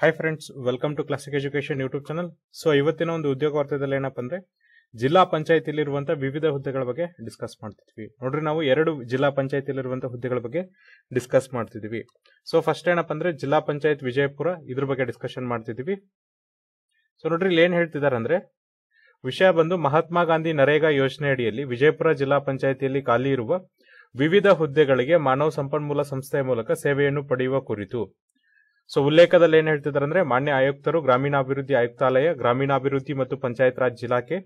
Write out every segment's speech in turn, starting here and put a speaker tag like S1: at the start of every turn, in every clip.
S1: hi friends welcome to classic education YouTube channel so ಇವತ್ತಿನ ಒಂದು ಉದ್ಯೋಗ ವಾರ್ತೆಯಲ್ಲಿ ಏನಪ್ಪ ಅಂದ್ರೆ ಜಿಲ್ಲಾ ಪಂಚಾಯತಿಲಿರುವಂತಹ ವಿವಿಧ ಹುದ್ದೆಗಳ ಬಗ್ಗೆ ಡಿಸ್ಕಸ್ ಮಾಡ್ತಿದ್ವಿ ನೋಡ್ರಿ ನಾವು ಎರಡು ಜಿಲ್ಲಾ ಪಂಚಾಯತಿಲಿರುವಂತಹ ಹುದ್ದೆಗಳ ಬಗ್ಗೆ ಡಿಸ್ಕಸ್ ಮಾಡ್ತಿದ್ವಿ ಸೊ ಫಸ್ಟ್ ಏನಪ್ಪ ಅಂದ್ರೆ ಜಿಲ್ಲಾ ಪಂಚಾಯತ್ ವಿಜಯಪುರ ಇದ್ರ ಬಗ್ಗೆ ಡಿಸ್ಕಷನ್ ಮಾಡ್ತಿದ್ವಿ ಸೊ ನೋಡ್ರಿ ಇಲ್ಲಿ ಏನ್ ಹೇಳ್ತಿದ್ದಾರೆ ಅಂದ್ರೆ ವಿಷಯ ಬಂದು ಮಹಾತ್ಮ ಗಾಂಧಿ ನರೇಗಾ ಯೋಜನೆ ಅಡಿಯಲ್ಲಿ ವಿಜಯಪುರ ಜಿಲ್ಲಾ ಪಂಚಾಯತಿಯಲ್ಲಿ ಖಾಲಿ ಇರುವ ವಿವಿಧ ಹುದ್ದೆಗಳಿಗೆ ಮಾನವ ಸಂಪನ್ಮೂಲ ಸಂಸ್ಥೆಯ ಮೂಲಕ ಸೇವೆಯನ್ನು ಪಡೆಯುವ ಕುರಿತು ಸೊ ಉಲ್ಲೇಖದಲ್ಲಿ ಏನ್ ಹೇಳ್ತಿದ್ದಾರೆ ಅಂದ್ರೆ ಮಾನ್ಯ ಆಯುಕ್ತರು ಗ್ರಾಮೀಣಾಭಿವೃದ್ಧಿ ಆಯುಕ್ತಾಲಯ ಗ್ರಾಮೀಣಾಭಿವೃದ್ಧಿ ಮತ್ತು ಪಂಚಾಯತ್ ರಾಜ್ ಇಲಾಖೆ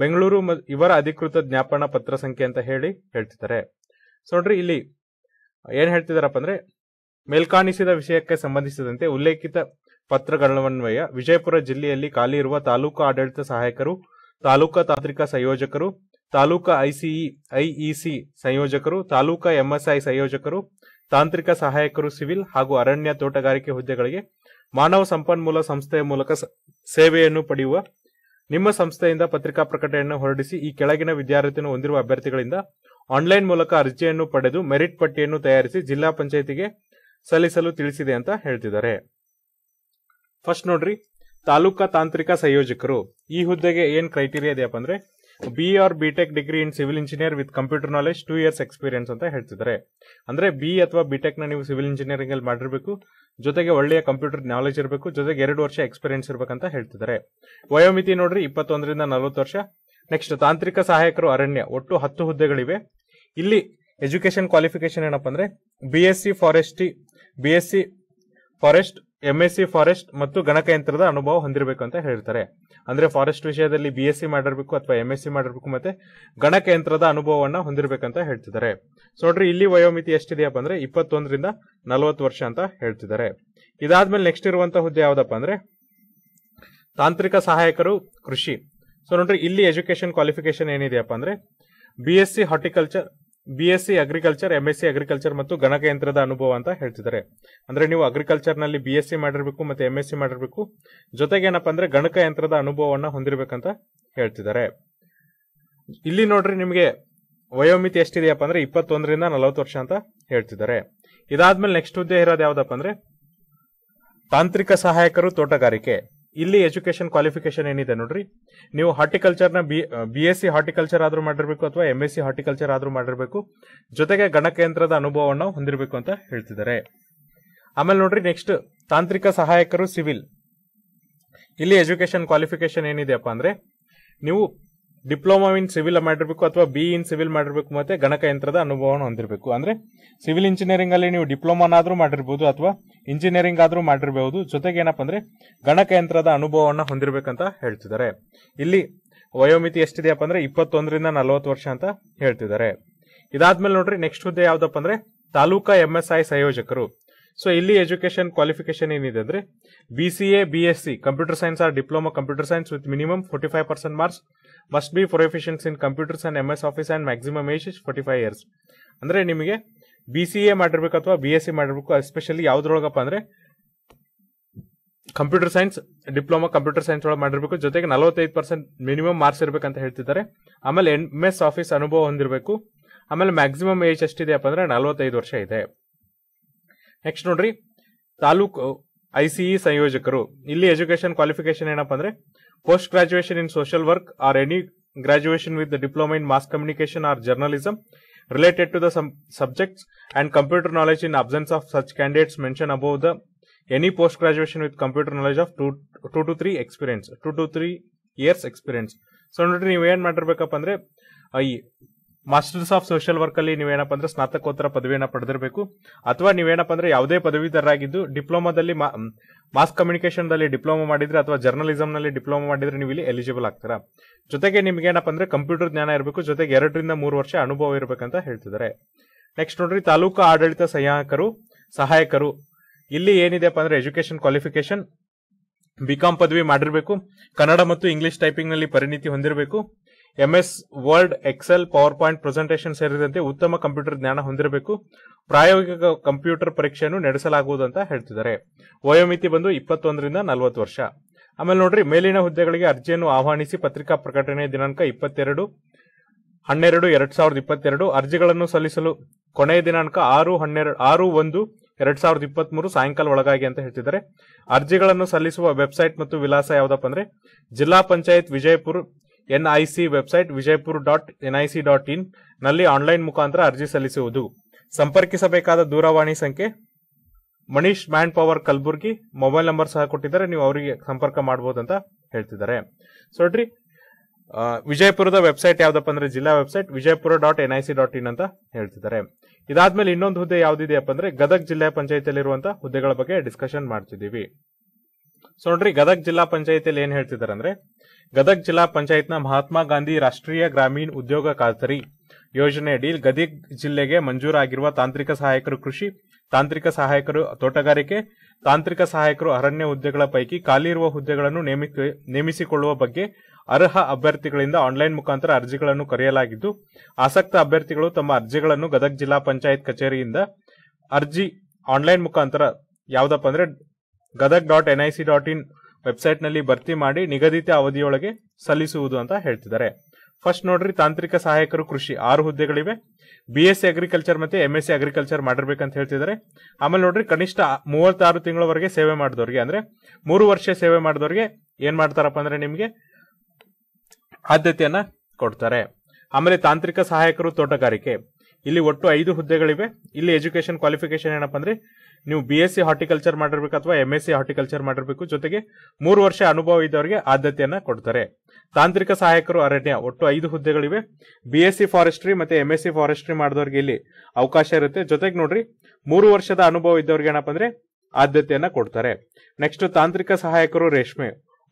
S1: ಬೆಂಗಳೂರು ಇವರ ಅಧಿಕೃತ ಜ್ಞಾಪನಾ ಪತ್ರ ಸಂಖ್ಯೆ ಅಂತ ಹೇಳಿ ಹೇಳ್ತಿದ್ದಾರೆ ಸೊ ನೋಡ್ರಿ ಇಲ್ಲಿ ಏನ್ ಹೇಳ್ತಿದಾರಪ್ಪ ಅಂದ್ರೆ ಮೇಲ್ಕಾಣಿಸಿದ ವಿಷಯಕ್ಕೆ ಸಂಬಂಧಿಸಿದಂತೆ ಉಲ್ಲೇಖಿತ ಪತ್ರಗಳನ್ವಯ ವಿಜಯಪುರ ಜಿಲ್ಲೆಯಲ್ಲಿ ಖಾಲಿ ಇರುವ ತಾಲೂಕು ಆಡಳಿತ ಸಹಾಯಕರು ತಾಲೂಕಾ ತಾಂತ್ರಿಕ ಸಂಯೋಜಕರು ತಾಲೂಕ ಐಸಿಇ ಐಇಸಿ ಸಂಯೋಜಕರು ತಾಲೂಕಾ ಎಂಎಸ್ಐ ಸಂಯೋಜಕರು ತಾಂತ್ರಿಕ ಸಹಾಯಕರು ಸಿವಿಲ್ ಹಾಗೂ ಅರಣ್ಯ ತೋಟಗಾರಿಕೆ ಹುದ್ದೆಗಳಿಗೆ ಮಾನವ ಸಂಪನ್ಮೂಲ ಸಂಸ್ಥೆಯ ಮೂಲಕ ಸೇವೆಯನ್ನು ಪಡೆಯುವ ನಿಮ್ಮ ಸಂಸ್ಥೆಯಿಂದ ಪತ್ರಿಕಾ ಪ್ರಕಟಣೆಯನ್ನು ಹೊರಡಿಸಿ ಈ ಕೆಳಗಿನ ವಿದ್ಯಾರ್ಥಿಯನ್ನು ಹೊಂದಿರುವ ಅಭ್ಯರ್ಥಿಗಳಿಂದ ಆನ್ಲೈನ್ ಮೂಲಕ ಅರ್ಜಿಯನ್ನು ಪಡೆದು ಮೆರಿಟ್ ಪಟ್ಟಿಯನ್ನು ತಯಾರಿಸಿ ಜಿಲ್ಲಾ ಪಂಚಾಯಿತಿಗೆ ಸಲ್ಲಿಸಲು ತಿಳಿಸಿದೆ ಅಂತ ಹೇಳ್ತಿದ್ದಾರೆ ಫಸ್ಟ್ ನೋಡ್ರಿ ತಾಲೂಕಾ ತಾಂತ್ರಿಕ ಸಂಯೋಜಕರು ಈ ಹುದ್ದೆಗೆ ಏನ್ ಕ್ರೈಟೀರಿಯಾ ಇದೆಯಪ್ಪ ಅಂದ್ರೆ B or B tech degree in civil engineer with computer knowledge two years experience ಅಂತ ಹೇಳ್ತಿದ್ದಾರೆ ಅಂದ್ರೆ ಬಿ ಅಥವಾ ಬಿ ಟೆಕ್ ನ ನೀವು ಸಿವಿಲ್ ಇಂಜಿನಿಯರಿಂಗ್ ಅಲ್ಲಿ ಮಾಡಿರಬೇಕು ಜೊತೆಗೆ ಒಳ್ಳೆಯ ಕಂಪ್ಯೂಟರ್ ನಾಲೆಜ್ ಇರಬೇಕು ಜೊತೆಗೆ ಎರಡು ವರ್ಷ ಎಕ್ಸ್ಪೀರಿಯನ್ಸ್ ಇರಬೇಕಂತ ಹೇಳ್ತಿದ್ದಾರೆ ವಯೋಮಿತಿ ನೋಡ್ರಿ ಇಪ್ಪತ್ತೊಂದರಿಂದ ನಲವತ್ತು ವರ್ಷ ನೆಕ್ಸ್ಟ್ ತಾಂತ್ರಿಕ ಸಹಾಯಕರು ಅರಣ್ಯ ಒಟ್ಟು ಹತ್ತು ಹುದ್ದೆಗಳಿವೆ ಇಲ್ಲಿ ಎಜುಕೇಶನ್ ಕ್ವಾಲಿಫಿಕೇಶನ್ ಏನಪ್ಪ ಅಂದ್ರೆ B S C forestry B S C forest S C forest ಮತ್ತು ಗಣಕಯಂತ್ರದ ಅನುಭವ ಹೊಂದಿರಬೇಕು ಅಂತ ಹೇಳ್ತಾರೆ ಅಂದ್ರೆ ಫಾರೆಸ್ಟ್ ವಿಷಯದಲ್ಲಿ ಬಿ ಎಸ್ ಸಿ ಮಾಡಿರಬೇಕು ಅಥವಾ ಎಂ ಎಸ್ ಸಿ ಮಾಡಿರ್ಬೇಕು ಮತ್ತೆ ಗಣಕಯಂತ್ರದ ಅನುಭವವನ್ನು ಹೊಂದಿರಬೇಕಂತ ಹೇಳ್ತಿದ್ದಾರೆ ಸೊ ನೋಡ್ರಿ ಇಲ್ಲಿ ವಯೋಮಿತಿ ಎಷ್ಟಿದೆಯಪ್ಪ ಅಂದ್ರೆ ಇಪ್ಪತ್ತೊಂದರಿಂದ ನಲವತ್ತು ವರ್ಷ ಅಂತ ಹೇಳ್ತಿದ್ದಾರೆ ಇದಾದ್ಮೇಲೆ ನೆಕ್ಸ್ಟ್ ಇರುವಂತಹ ಹುದ್ದೆ ಯಾವ್ದಪ್ಪ ಅಂದ್ರೆ ತಾಂತ್ರಿಕ ಸಹಾಯಕರು ಕೃಷಿ ಸೊ ನೋಡ್ರಿ ಇಲ್ಲಿ ಎಜುಕೇಶನ್ ಕ್ವಾಲಿಫಿಕೇಶನ್ ಏನಿದೆಯಪ್ಪ ಅಂದ್ರೆ B S C horticulture B S C agriculture M S C agriculture ಮತ್ತು ಗಣಕಯಂತ್ರದ ಅನುಭವ ಅಂತ ಹೇಳ್ತಿದ್ದಾರೆ ಅಂದ್ರೆ ನೀವು ಅಗ್ರಿಕಲ್ಚರ್ ನಲ್ಲಿ ಬಿ ಎಸ್ ಸಿ ಮಾಡಿರ್ಬೇಕು ಮತ್ತೆ ಎಂ ಎಸ್ ಸಿ ಮಾಡಿರ್ಬೇಕು ಜೊತೆಗೆ ಏನಪ್ಪ ಅಂದ್ರೆ ಗಣಕಯಂತ್ರದ ಅನುಭವವನ್ನು ಹೊಂದಿರಬೇಕಂತ ಹೇಳ್ತಿದ್ದಾರೆ ಇಲ್ಲಿ ನೋಡ್ರಿ ನಿಮಗೆ ವಯೋಮಿತಿ ಎಷ್ಟಿದೆಯಪ್ಪ ಅಂದ್ರೆ ಇಪ್ಪತ್ತೊಂದರಿಂದ ನಲವತ್ತು ವರ್ಷ ಅಂತ ಹೇಳ್ತಿದ್ದಾರೆ ಇದಾದ್ಮೇಲೆ ನೆಕ್ಸ್ಟ್ ಹುದ್ದೆ ಇರೋದು ಯಾವ್ದಪ್ಪ ಅಂದ್ರೆ ತಾಂತ್ರಿಕ ಸಹಾಯಕರು ತೋಟಗಾರಿಕೆ ಇಲ್ಲಿ ಎಜುಕೇಶನ್ ಕ್ವಾಲಿಫಿಕೇಶನ್ ಏನಿದೆ ನೋಡ್ರಿ ನೀವು ಹಾರ್ಟಿಕಲ್ಚರ್ನ ಬಿ ಎಸ್ ಸಿ ಹಾರ್ಟಿಕಲ್ಚರ್ ಆದರೂ ಮಾಡಿರಬೇಕು ಅಥವಾ ಎಂ ಎಸ್ ಸಿ ಹಾರ್ಟಿಕಲ್ಚರ್ ಆದರೂ ಮಾಡಿರಬೇಕು ಜೊತೆಗೆ ಗಣಕಯಂತ್ರದ ಅನುಭವವನ್ನು ಹೊಂದಿರಬೇಕು ಅಂತ ಹೇಳ್ತಿದ್ದಾರೆ ಆಮೇಲೆ ನೋಡ್ರಿ ನೆಕ್ಸ್ಟ್ ತಾಂತ್ರಿಕ ಸಹಾಯಕರು ಸಿವಿಲ್ ಇಲ್ಲಿ ಎಜುಕೇಶನ್ ಕ್ವಾಲಿಫಿಕೇಶನ್ ಏನಿದೆಯಪ್ಪ ಅಂದರೆ ನೀವು ಡಿಪ್ಲೊಮಾ ಇನ್ ಸಿವಿಲ್ ಮಾಡಿರ್ಬೇಕು ಅಥವಾ ಬಿ ಇನ್ ಸಿವಿಲ್ ಮಾಡಿರ್ಬೇಕು ಮತ್ತೆ ಗಣಕಯಂತ್ರದ ಅನುಭವವನ್ನು ಹೊಂದಿರಬೇಕು ಅಂದ್ರೆ ಸಿವಿಲ್ ಇಂಜಿನಿಯರಿಂಗ್ ಅಲ್ಲಿ ನೀವು ಆದ್ರೂ ಮಾಡಿರ್ಬೋದು ಅಥವಾ ಇಂಜಿನಿಯರಿಂಗ್ ಆದ್ರೂ ಮಾಡಿರಬಹುದು ಜೊತೆಗೆ ಏನಪ್ಪ ಅಂದ್ರೆ ಗಣಕಯಂತ್ರದ ಅನುಭವವನ್ನು ಹೊಂದಿರಬೇಕಂತ ಹೇಳ್ತಿದ್ದಾರೆ ಇಲ್ಲಿ ವಯೋಮಿತಿ ಎಷ್ಟಿದೆಯಪ್ಪ ಅಂದ್ರೆ ಇಪ್ಪತ್ತೊಂದರಿಂದ ನಲವತ್ತು ವರ್ಷ ಅಂತ ಹೇಳ್ತಿದ್ದಾರೆ ಇದಾದ್ಮೇಲೆ ನೋಡ್ರಿ ನೆಕ್ಸ್ಟ್ ಹುದ್ದೆ ಯಾವ್ದಪ್ಪ ಅಂದ್ರೆ ತಾಲೂಕಾ ಎಂ ಎಸ್ ಐ ಸಂಯೋಜಕರು ಸೊ ಇಲ್ಲಿ ಎಜುಕೇಶನ್ ಕ್ವಾಲಿಫಿಕೇಶನ್ ಏನಿದೆ ಅಂದ್ರೆ B C A B S C computer science or diploma computer science with minimum forty five percent marks must be for efficiency in computers and M S office and maximum age forty five years ಅಂದರೆ ನಿಮಗೆ B C A ಮಾಡಿರ್ಬೇಕು ಅಥವಾ B S C ಮಾಡಿರ್ಬೇಕು especially ಯಾವ್ದ್ರೊಳಗಪ್ಪ ಅಂದರೆ computer science diploma computer science ಒಳಗೆ ಮಾಡಿರಬೇಕು ಜೊತೆಗೆ ನಲವತ್ತೈದು ಪರ್ಸೆಂಟ್ ಮಿನಿಮಮ್ ಮಾರ್ಕ್ಸ್ ಇರಬೇಕಂತ ಹೇಳ್ತಿದ್ದಾರೆ ಆಮೇಲೆ ಎಮ್ ಎಸ್ ಆಫೀಸ್ ಅನುಭವ ಹೊಂದಿರಬೇಕು ಆಮೇಲೆ ಮ್ಯಾಕ್ಸಿಮಮ್ ಏಜ್ ಎಷ್ಟಿದೆಯಪ್ಪ ಅಂದರೆ ನಲವತ್ತೈದು ವರ್ಷ ಇದೆ ನೆಕ್ಸ್ಟ್ ನೋಡ್ರಿ ತಾಲೂಕು ಐ ಸಿ ಇ ಸಂಯೋಜಕರು ಇಲ್ಲಿ ಎಜುಕೇಶನ್ ಕ್ವಾಲಿಫಿಕೇಶನ್ ಏನಪ್ಪ ಅಂದರೆ Post graduation in social work or any graduation with the diploma in mass communication or journalism related to the subjects and computer knowledge in absence of such candidates mentioned above the any post graduation with computer knowledge of 2 2 to 3 experience 2 to 3 years experience so ನೋಡ್ರಿ ನೀವು ಏನು ಮಾಡಿರ್ಬೇಕಪ್ಪ ಅಂದರೆ masters of social work ಅಲ್ಲಿ ನೀವೇನಪ್ಪ ಅಂದ್ರೆ ಸ್ನಾತಕೋತ್ತರ ಪದವಿಯನ್ನ ಪಡೆದಿರಬೇಕು ಅಥವಾ ನೀವೇನಪ್ಪ ಅಂದ್ರೆ ಯಾವುದೇ ಪದವೀಧರರಾಗಿದ್ದು ಡಿಪ್ಲೊಮಾದಲ್ಲಿ ಮಾಸ್ ಕಮ್ಯುನಿಕೇಶನ್ ದಲ್ಲಿ ಡಿಪ್ಲೊಮಾ ಮಾಡಿದ್ರೆ ಅಥವಾ ಜರ್ನಲಿಸಂ ನಲ್ಲಿ ಡಿಪ್ಲೊಮಾ ಮಾಡಿದ್ರೆ ನೀವು ಇಲ್ಲಿ ಎಲಿಜಿಬಲ್ ಆಗ್ತೀರಾ ಜೊತೆಗೆ ನಿಮ್ಗೆ ಏನಪ್ಪ ಅಂದ್ರೆ ಕಂಪ್ಯೂಟರ್ ಜ್ಞಾನ ಇರಬೇಕು ಜೊತೆಗೆ ಎರಡರಿಂದ ಮೂರು ವರ್ಷ ಅನುಭವ ಇರಬೇಕಂತ ಹೇಳ್ತಿದ್ದಾರೆ ನೆಕ್ಸ್ಟ್ ನೋಡ್ರಿ ತಾಲೂಕು ಆಡಳಿತ ಸಹಾಯಕರು ಸಹಾಯಕರು ಇಲ್ಲಿ ಏನಿದೆಪ್ಪ ಅಂದ್ರೆ ಎಜುಕೇಶನ್ ಕ್ವಾಲಿಫಿಕೇಶನ್ ಬಿಕಾಂ ಪದವಿ ಮಾಡಿರಬೇಕು ಕನ್ನಡ ಮತ್ತು ಇಂಗ್ಲಿಷ್ ಟೈಪಿಂಗ್ ನಲ್ಲಿ ಪರಿಣಿತಿ ಹೊಂದಿರಬೇಕು MS word excel PowerPoint presentation ಸೇರಿದಂತೆ ಉತ್ತಮ ಕಂಪ್ಯೂಟರ್ ಜ್ಞಾನ ಹೊಂದಿರಬೇಕು ಪ್ರಾಯೋಗಿಕ ಕಂಪ್ಯೂಟರ್ ಪರೀಕ್ಷೆಯನ್ನು ನಡೆಸಲಾಗುವುದು ಅಂತ ಹೇಳ್ತಿದ್ದಾರೆ ವಯೋಮಿತಿ ಬಂದು ಇಪ್ಪತ್ತೊಂದರಿಂದ ನಲವತ್ತು ವರ್ಷ ಆಮೇಲೆ ನೋಡ್ರಿ ಮೇಲಿನ ಹುದ್ದೆಗಳಿಗೆ ಅರ್ಜಿಯನ್ನು ಆಹ್ವಾನಿಸಿ ಪತ್ರಿಕಾ ಪ್ರಕಟಣೆ ದಿನಾಂಕ ಇಪ್ಪತ್ತೆರಡು ಹನ್ನೆರಡು ಎರಡ್ ಸಾವಿರದ ಇಪ್ಪತ್ತೆರಡು ಅರ್ಜಿಗಳನ್ನು ಸಲ್ಲಿಸಲು ಕೊನೆಯ ದಿನಾಂಕ ಆರು ಹನ್ನೆರಡು ಆರು ಒಂದು ಎರಡ್ ಸಾವಿರದ ಇಪ್ಪತ್ತ್ ಮೂರು ಸಾಯಂಕಾಲ ಒಳಗಾಗಿ ಅಂತ ಹೇಳ್ತಿದ್ದಾರೆ ಅರ್ಜಿಗಳನ್ನು ಸಲ್ಲಿಸುವ ವೆಬ್ಸೈಟ್ ಮತ್ತು ವಿಳಾಸ ಯಾವುದಪ್ಪ ಅಂದ್ರೆ ಜಿಲ್ಲಾ panchayat Vijayapura C website Vijayapura dot C dot in ನಲ್ಲಿ ಆನ್ಲೈನ್ ಮುಖಾಂತರ ಅರ್ಜಿ ಸಲ್ಲಿಸುವುದು ಸಂಪರ್ಕಿಸಬೇಕಾದ ದೂರವಾಣಿ ಸಂಖ್ಯೆ Manish man power Kalaburagi mobile number ಸಹ ಕೊಟ್ಟಿದ್ದಾರೆ ನೀವು ಅವರಿಗೆ ಸಂಪರ್ಕ ಮಾಡಬಹುದು ಅಂತ ಹೇಳ್ತಿದ್ದಾರೆ ಸೊ ನೋಡ್ರಿ ವಿಜಯಪುರದ ವೆಬ್ಸೈಟ್ ಯಾವ್ದಪ್ಪ ಅಂದ್ರೆ ಜಿಲ್ಲಾ website Vijayapura dot N I C dot in ಅಂತ ಹೇಳ್ತಿದ್ದಾರೆ ಇದಾದ್ಮೇಲೆ ಇನ್ನೊಂದು ಹುದ್ದೆ ಯಾವ್ದಿದೆ ಅಂದ್ರೆ ಗದಗ ಜಿಲ್ಲಾ ಪಂಚಾಯತಿಯಲ್ಲಿರುವಂತಹ ಹುದ್ದೆಗಳ ಬಗ್ಗೆ ಡಿಸ್ಕಷನ್ ಮಾಡ್ತಿದ್ದೀವಿ ಸೊ ನೋಡ್ರಿ ಗದಗ ಜಿಲ್ಲಾ ಪಂಚಾಯತಿಯಲ್ಲಿ ಏನ್ ಹೇಳ್ತಿದ್ದಾರೆ ಅಂದ್ರೆ ಗದಗ ಜಿಲ್ಲಾ ಪಂಚಾಯತ್ನ ಮಹಾತ್ಮ ಗಾಂಧಿ ರಾಷ್ಟ್ರೀಯ ಗ್ರಾಮೀಣ ಉದ್ಯೋಗ ಖಾತರಿ ಯೋಜನೆಯಡಿ ಗದಗ್ ಜಿಲ್ಲೆಗೆ ಮಂಜೂರಾಗಿರುವ ತಾಂತ್ರಿಕ ಸಹಾಯಕರು ಕೃಷಿ ತಾಂತ್ರಿಕ ಸಹಾಯಕರು ತೋಟಗಾರಿಕೆ ತಾಂತ್ರಿಕ ಸಹಾಯಕರು ಅರಣ್ಯ ಹುದ್ದೆಗಳ ಪೈಕಿ ಖಾಲಿ ಇರುವ ಹುದ್ದೆಗಳನ್ನು ನೇಮಿಸಿಕೊಳ್ಳುವ ಬಗ್ಗೆ ಅರ್ಹ ಅಭ್ಯರ್ಥಿಗಳಿಂದ ಆನ್ಲೈನ್ ಮುಖಾಂತರ ಅರ್ಜಿಗಳನ್ನು ಕರೆಯಲಾಗಿದ್ದು ಆಸಕ್ತ ಅಭ್ಯರ್ಥಿಗಳು ತಮ್ಮ ಅರ್ಜಿಗಳನ್ನು ಗದಗ್ ಜಿಲ್ಲಾ ಪಂಚಾಯತ್ ಕಚೇರಿಯಿಂದ ಅರ್ಜಿ ಆನ್ಲೈನ್ ಮುಖಾಂತರ ಯಾವುದಪ್ಪ ಅಂದ್ರೆ Gadag dot N I C dot in ವೆಬ್ಸೈಟ್ನಲ್ಲಿ ಭರ್ತಿ ಮಾಡಿ ನಿಗದಿತ ಅವಧಿಯೊಳಗೆ ಸಲ್ಲಿಸುವುದು ಅಂತ ಹೇಳ್ತಿದ್ದಾರೆ ಫಸ್ಟ್ ನೋಡ್ರಿ ತಾಂತ್ರಿಕ ಸಹಾಯಕರು ಕೃಷಿ ಆರು ಹುದ್ದೆಗಳಿವೆ ಬಿ ಎಸ್ ಸಿ ಅಗ್ರಿಕಲ್ಚರ್ ಮತ್ತೆ ಎಂ ಎಸ್ ಸಿ ಅಗ್ರಿಕಲ್ಚರ್ ಮಾಡಿರ್ಬೇಕಂತ ಹೇಳ್ತಿದ್ದಾರೆ ಆಮೇಲೆ ನೋಡ್ರಿ ಕನಿಷ್ಠ ಮೂವತ್ತಾರು ತಿಂಗಳವರೆಗೆ ಸೇವೆ ಮಾಡಿದವರಿಗೆ ಅಂದ್ರೆ ಮೂರು ವರ್ಷ ಸೇವೆ ಮಾಡಿದವರಿಗೆ ಏನ್ ಮಾಡ್ತಾರಪ್ಪ ಅಂದ್ರೆ ನಿಮಗೆ ಆದ್ಯತೆಯನ್ನ ಕೊಡ್ತಾರೆ ಆಮೇಲೆ ತಾಂತ್ರಿಕ ಸಹಾಯಕರು ತೋಟಗಾರಿಕೆ ಇಲ್ಲಿ ಒಟ್ಟು ಐದು ಹುದ್ದೆಗಳಿವೆ ಇಲ್ಲಿ ಎಜುಕೇಶನ್ ಕ್ವಾಲಿಫಿಕೇಶನ್ ಏನಪ್ಪ ಅಂದ್ರೆ ನೀವು ಬಿ ಎಸ್ ಸಿ ಹಾರ್ಟಿಕಲ್ಚರ್ ಮಾಡಿರ್ಬೇಕು ಅಥವಾ ಎಂ ಎಸ್ ಸಿ ಹಾರ್ಟಿಕಲ್ಚರ್ ಮಾಡಿರ್ಬೇಕು ಜೊತೆಗೆ ಮೂರು ವರ್ಷ ಅನುಭವ ಇದ್ದವರಿಗೆ ಆದ್ಯತೆಯನ್ನು ಕೊಡ್ತಾರೆ ತಾಂತ್ರಿಕ ಸಹಾಯಕರು ಅರಣ್ಯ ಒಟ್ಟು ಐದು ಹುದ್ದೆಗಳಿವೆ ಬಿ ಎಸ್ ಸಿ ಫಾರೆಸ್ಟ್ರಿ ಮತ್ತೆ ಎಂ ಎಸ್ ಸಿ ಫಾರೆಸ್ಟ್ರಿ ಮಾಡಿದವರಿಗೆ ಇಲ್ಲಿ ಅವಕಾಶ ಇರುತ್ತೆ ಜೊತೆಗೆ ನೋಡ್ರಿ ಮೂರು ವರ್ಷದ ಅನುಭವ ಇದ್ದವ್ರಿಗೆ ಏನಪ್ಪ ಅಂದ್ರೆ ಆದ್ಯತೆಯನ್ನು ಕೊಡ್ತಾರೆ ನೆಕ್ಸ್ಟ್ ತಾಂತ್ರಿಕ ಸಹಾಯಕರು ರೇಷ್ಮೆ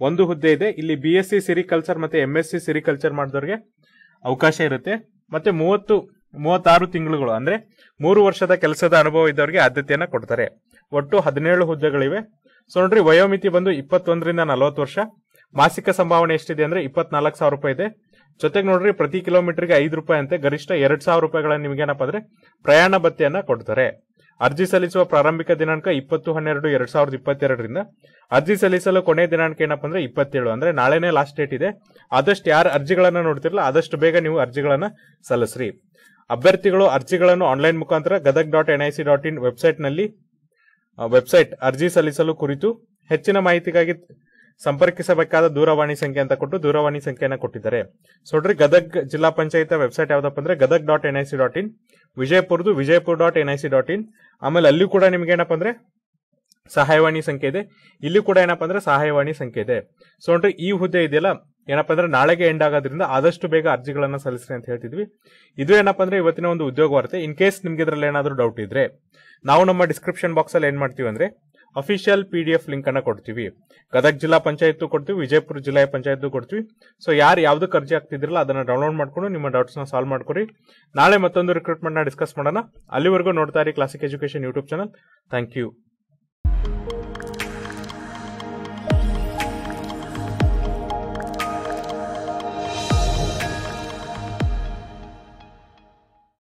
S1: ಒಂದು ಹುದ್ದೆ ಇದೆ ಇಲ್ಲಿ ಬಿ ಎಸ್ ಸಿ ಸಿರಿಕಲ್ಚರ್ ಮತ್ತೆ ಎಂ ಎಸ್ ಸಿ ಸಿರಿಕಲ್ಚರ್ ಮಾಡಿದವ್ರಿಗೆ ಅವಕಾಶ ಇರುತ್ತೆ ಮತ್ತೆ ಮೂವತ್ತು ಮೂವತ್ತಾರು ತಿಂಗಳುಗಳು ಅಂದ್ರೆ ಮೂರು ವರ್ಷದ ಕೆಲಸದ ಅನುಭವ ಇದ್ದವರಿಗೆ ಆದ್ಯತೆಯನ್ನು ಕೊಡ್ತಾರೆ ಒಟ್ಟು ಹದಿನೇಳು ಹುದ್ದೆಗಳಿವೆ ಸೊ ನೋಡ್ರಿ ವಯೋಮಿತಿ ಬಂದು ಇಪ್ಪತ್ತೊಂದರಿಂದ ನಲವತ್ತು ವರ್ಷ ಮಾಸಿಕ ಸಂಭಾವನೆ ಎಷ್ಟಿದೆ ಅಂದ್ರೆ ಇಪ್ಪತ್ನಾಲ್ಕು ಸಾವಿರ ರೂಪಾಯಿ ಇದೆ ಜೊತೆಗೆ ನೋಡ್ರಿ ಪ್ರತಿ ಕಿಲೋಮೀಟರ್ಗೆ ಐದು ರೂಪಾಯಿ ಅಂತೆ ಗರಿಷ್ಠ ಎರಡು ಸಾವಿರ ನಿಮ್ಗೆ ನಿಮಗೇನಪ್ಪ ಅಂದ್ರೆ ಪ್ರಯಾಣ ಭತ್ತೆಯನ್ನು ಕೊಡ್ತಾರೆ ಅರ್ಜಿ ಸಲ್ಲಿಸುವ ಪ್ರಾರಂಭಿಕ ದಿನಾಂಕ ಇಪ್ಪತ್ತು ಹನ್ನೆರಡು ಎರಡ್ ಸಾವಿರದ ಇಪ್ಪತ್ತೆರಡರಿಂದ ಅರ್ಜಿ ಸಲ್ಲಿಸಲು ಕೊನೆಯ ದಿನಾಂಕ ಏನಪ್ಪ ಅಂದ್ರೆ ಇಪ್ಪತ್ತೇಳು ಅಂದ್ರೆ ನಾಳೆನೇ ಲಾಸ್ಟ್ ಡೇಟ್ ಇದೆ ಆದಷ್ಟು ಯಾರು ಅರ್ಜಿಗಳನ್ನು ನೋಡ್ತಿರಲ್ಲ ಆದಷ್ಟು ಬೇಗ ನೀವು ಅರ್ಜಿಗಳನ್ನು ಸಲ್ಲಿಸ್ರಿ ಅಭ್ಯರ್ಥಿಗಳು ಅರ್ಜಿಗಳನ್ನು ಆನ್ಲೈನ್ ಮುಖಾಂತರ Gadag dot C dot in ವೆಬ್ಸೈಟ್ನಲ್ಲಿ ವೆಬ್ಸೈಟ್ ಅರ್ಜಿ ಸಲ್ಲಿಸಲು ಕುರಿತು ಹೆಚ್ಚಿನ ಮಾಹಿತಿಗಾಗಿ ಸಂಪರ್ಕಿಸಬೇಕಾದ ದೂರವಾಣಿ ಸಂಖ್ಯೆ ಅಂತ ಕೊಟ್ಟು ದೂರವಾಣಿ ಸಂಖ್ಯೆಯನ್ನು ಕೊಟ್ಟಿದ್ದಾರೆ ನೋಡ್ರಿ ಗದಗ್ ಜಿಲ್ಲಾ ಪಂಚಾಯತ್ ವೆಬ್ಸೈಟ್ ಯಾವ್ದಪ್ಪ ಅಂದ್ರೆ Gadag dot N I C dot in ವಿಜಯಪುರದು Vijayapura dot N I C dot in ಆಮೇಲೆ ಅಲ್ಲಿ ಕೂಡ ನಿಮ್ಗೆ ಏನಪ್ಪ ಅಂದ್ರೆ ಸಹಾಯವಾಣಿ ಸಂಖ್ಯೆ ಇದೆ ಇಲ್ಲಿ ಕೂಡ ಏನಪ್ಪ ಅಂದ್ರೆ ಸಹಾಯವಾಣಿ ಸಂಖ್ಯೆ ಇದೆ ಸೊ ನೋಡ್ರಿ ಈ ಹುದ್ದೆ ಇದೆಯಲ್ಲ ಏನಪ್ಪಾ ಅಂದ್ರೆ ನಾಳೆಗೆ ಎಂಡ್ ಆಗೋದ್ರಿಂದ ಆದಷ್ಟು ಬೇಗ ಅರ್ಜಿಗಳನ್ನು ಸಲ್ಲಿಸ್ರಿ ಅಂತ ಹೇಳ್ತಿದ್ವಿ ಇದು ಏನಪ್ಪಾ ಅಂದ್ರೆ ಇವತ್ತಿನ ಒಂದು ಉದ್ಯೋಗ ವಾರ್ತೆ ಇನ್ ಕೇಸ್ ನಿಮ್ಗೆ ಇದರಲ್ಲಿ ಏನಾದರೂ ಡೌಟ್ ಇದ್ರೆ ನಾವು ನಮ್ಮ ಡಿಸ್ಕ್ರಿಪ್ಷನ್ ಬಾಕ್ಸ್ ಅಲ್ಲಿ ಏನ್ ಮಾಡ್ತೀವಿ ಅಂದ್ರೆ official P D F link ಅನ್ನ ಕೊಡ್ತೀವಿ ಗದಗ ಜಿಲ್ಲಾ ಪಂಚಾಯತ್ ಕೊಡ್ತೀವಿ ವಿಜಯಪುರ ಜಿಲ್ಲಾ ಪಂಚಾಯತ್ ಕೊಡ್ತೀವಿ ಸೊ ಯಾರು ಯಾವ್ದು ಅರ್ಜಿ ಆಗ್ತಿದ್ರಲ್ಲ ಅದನ್ನ ಡೌನ್ಲೋಡ್ ಮಾಡ್ಕೊಂಡು ನಿಮ್ಮ ಡೌಟ್ಸ್ ನ ಸಾಲ್ವ್ ಮಾಡ್ಕೊರಿ ನಾಳೆ ಮತ್ತೊಂದು ರಿಕ್ರೂಟ್ಮೆಂಟ್ ನ ಡಿಸ್ಕಸ್ ಮಾಡೋಣ ಅಲ್ಲಿವರೆಗೂ ನೋಡ್ತಾ ಇರಿ classic education YouTube channel thank you